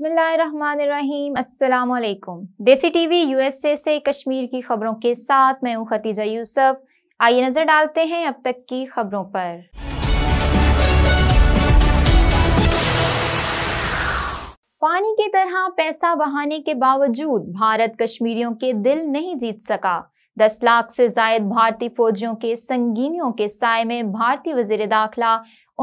अस्सलाम वालेकुम देसी टीवी यूएसए से कश्मीर की खबरों के साथ मैं हूं खतीजा यूसुफ आइए नजर डालते हैं अब तक की खबरों पर पानी की तरह पैसा बहाने के बावजूद भारत कश्मीरियों के दिल नहीं जीत सका दस लाख से जायद भारतीय फौजियों के संगीनियों के साय में भारतीय वजीर दाखिला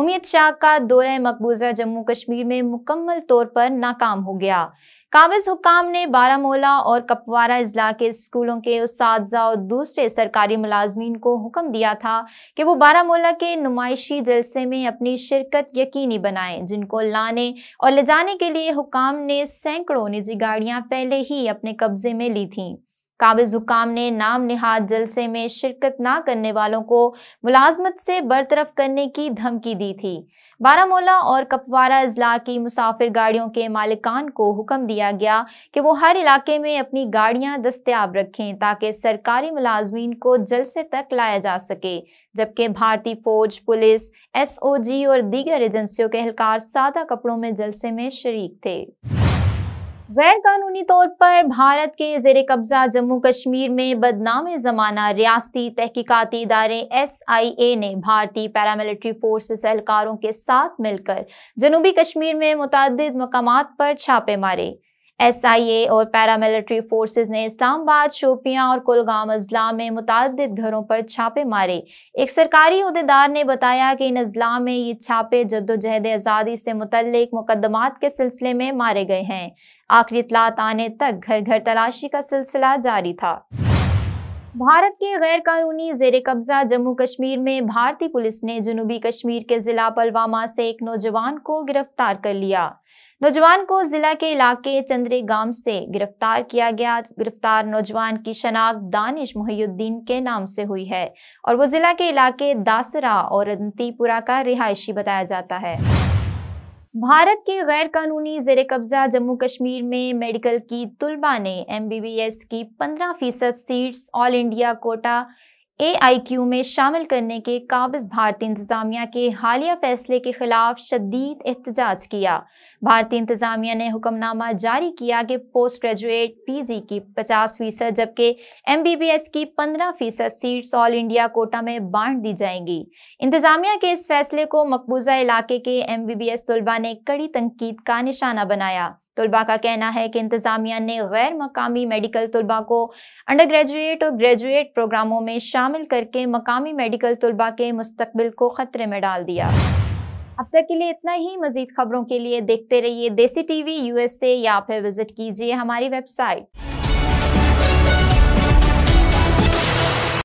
उमित शाह का दौरा मकबूजा जम्मू कश्मीर में मुकम्मल तौर पर नाकाम हो गया काबिज हुकाम ने बारामोला और कपवारा अजला के स्कूलों के उस और दूसरे सरकारी मुलाजमीन को हुक्म दिया था कि वो बारामूला के नुमाइशी जलसे में अपनी शिरकत यकीनी बनाएं जिनको लाने और ले जाने के लिए हुकाम ने सैकड़ों निजी गाड़ियां पहले ही अपने कब्जे में ली थीं काबिज हुकाम ने नाम नहाद जलसे में शिरकत ना करने वालों को मुलाजमत से बरतरफ करने की धमकी दी थी बारामूला और कपवारा अजला की मुसाफिर गाड़ियों के मालिकान को हुक्म दिया गया कि वो हर इलाके में अपनी गाड़ियां दस्तियाब रखें ताकि सरकारी मुलाजमीन को जलसे तक लाया जा सके जबकि भारतीय फौज पुलिस एस ओ जी और दीगर एजेंसियों के एहलकार सादा कपड़ों में जलसे में शरीक थे गैर कानूनी तौर पर भारत के जेर कब्जा जम्मू कश्मीर में बदनाम जमाना रियासती तहकीकती इदारे एस आई ए ने भारतीय पैरामिलिट्री फोर्सेस एहलकारों के साथ मिलकर जनूबी कश्मीर में मुतद मकाम पर छापे मारे एसआईए और पैरामिलिट्री फोर्सेस ने इस्लामाबाद शोपियां और कुलगाम अजला में मुतद घरों पर छापे मारे एक सरकारी अहदेदार ने बताया कि इन अजला में ये छापे जद्दोजहद आज़ादी से मुतलक मुकदमात के सिलसिले में मारे गए हैं आखिरी इतलात आने तक घर घर तलाशी का सिलसिला जारी था भारत के गैर कानूनी जेर कब्जा जम्मू कश्मीर में भारतीय पुलिस ने जनूबी कश्मीर के जिला पलवामा से एक नौजवान को गिरफ्तार कर लिया नौजवान को जिला के इलाके चंद्रे गांव से गिरफ्तार किया गया गिरफ्तार नौजवान की शनाख्त दानिश मोहियुद्दीन के नाम से हुई है और वो जिला के इलाके दासरा और अंतीपुरा का रिहायशी बताया जाता है भारत के गैर कानूनी जेर कब्जा जम्मू कश्मीर में मेडिकल की तुलबा ने एम की 15 फीसद seats all India quota A में शामिल करने के काबिज भारतीय इंतजामिया के हालिया फैसले के खिलाफ शदीद एहतजाज किया भारतीय इंतजामिया ने हुक्मनामा जारी किया कि पोस्ट ग्रेजुएट पीजी की 50 फीसद जबकि एमबीबीएस की 15 फीसद सीट्स ऑल इंडिया कोटा में बांट दी जाएंगी इंतजामिया के इस फैसले को मकबूजा इलाके के एम बी तलबा ने कड़ी तनकीद का निशाना बनाया तलबा का कहना है कि इंतज़ामिया ने गैर मकामी मेडिकल तलबा को अंडर ग्रेजुएट और ग्रेजुएट प्रोग्रामों में शामिल करके मकामी मेडिकल तलबा के मुस्तबिल को ख़तरे में डाल दिया अब तक के लिए इतना ही मज़ीद खबरों के लिए देखते रहिए देसी टीवी यूएसए या फिर विज़िट कीजिए हमारी वेबसाइट